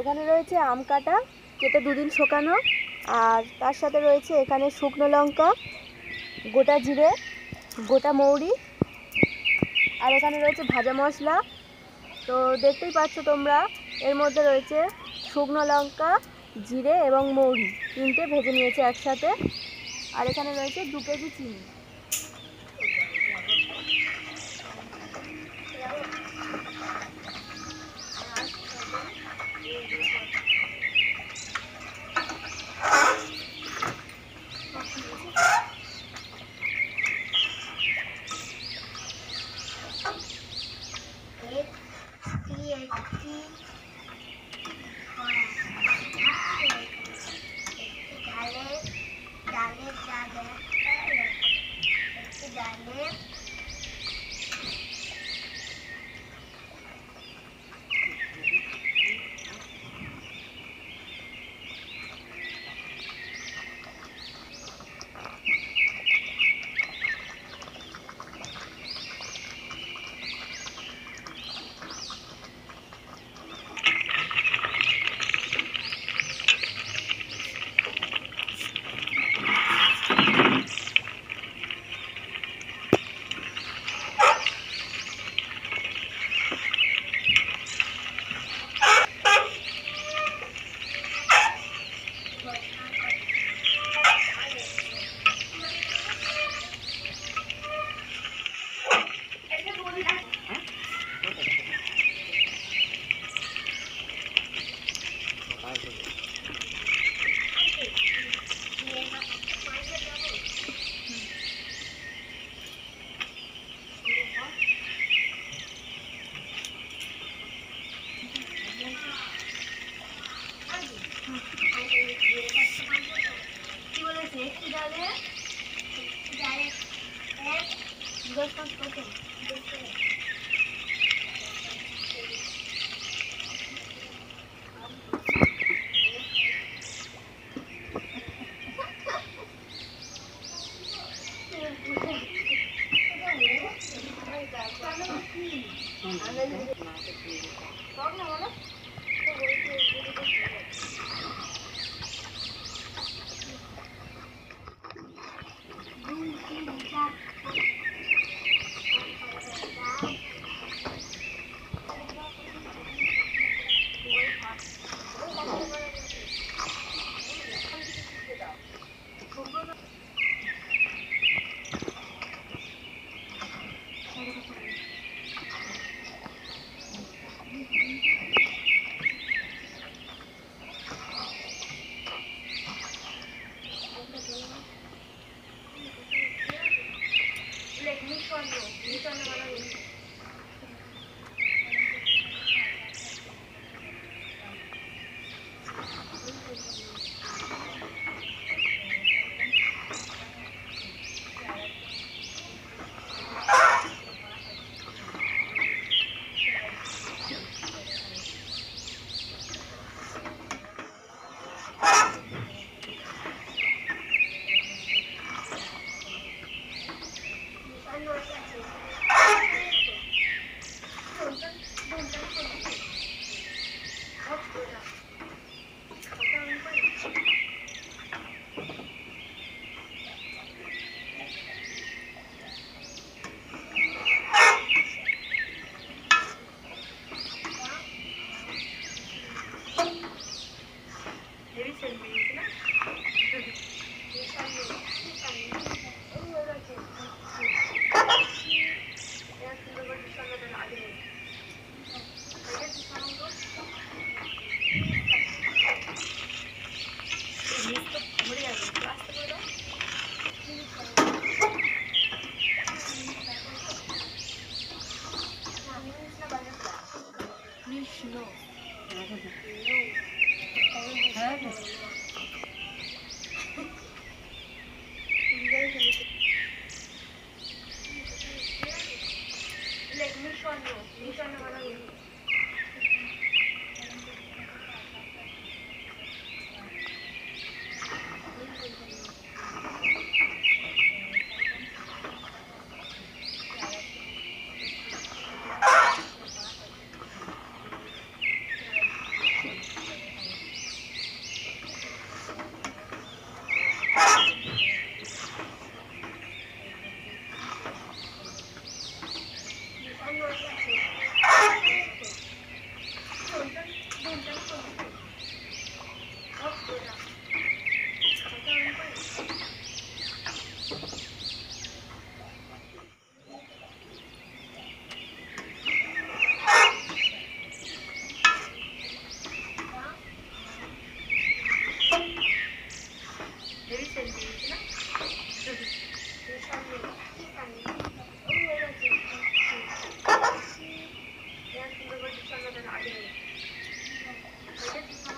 এখানে রয়েছে আম কাটা কেটে দুদিন শুকানো আর তার সাথে রয়েছে এখানে শুকনো লঙ্কা গোটা জিরে গোটা মৌরি আর এখানে রয়েছে ভাজা মশলা তো দেখতেই পাচ্ছ তোমরা এর মধ্যে রয়েছে শুকনো লঙ্কা জিরে এবং মৌরি তিনটে ভেজে নিয়েছে একসাথে আর এখানে রয়েছে দু কেজি চিনি da, né? 我在上厕所，你都在。on your offensive. Ich schon sondern ein eigenes.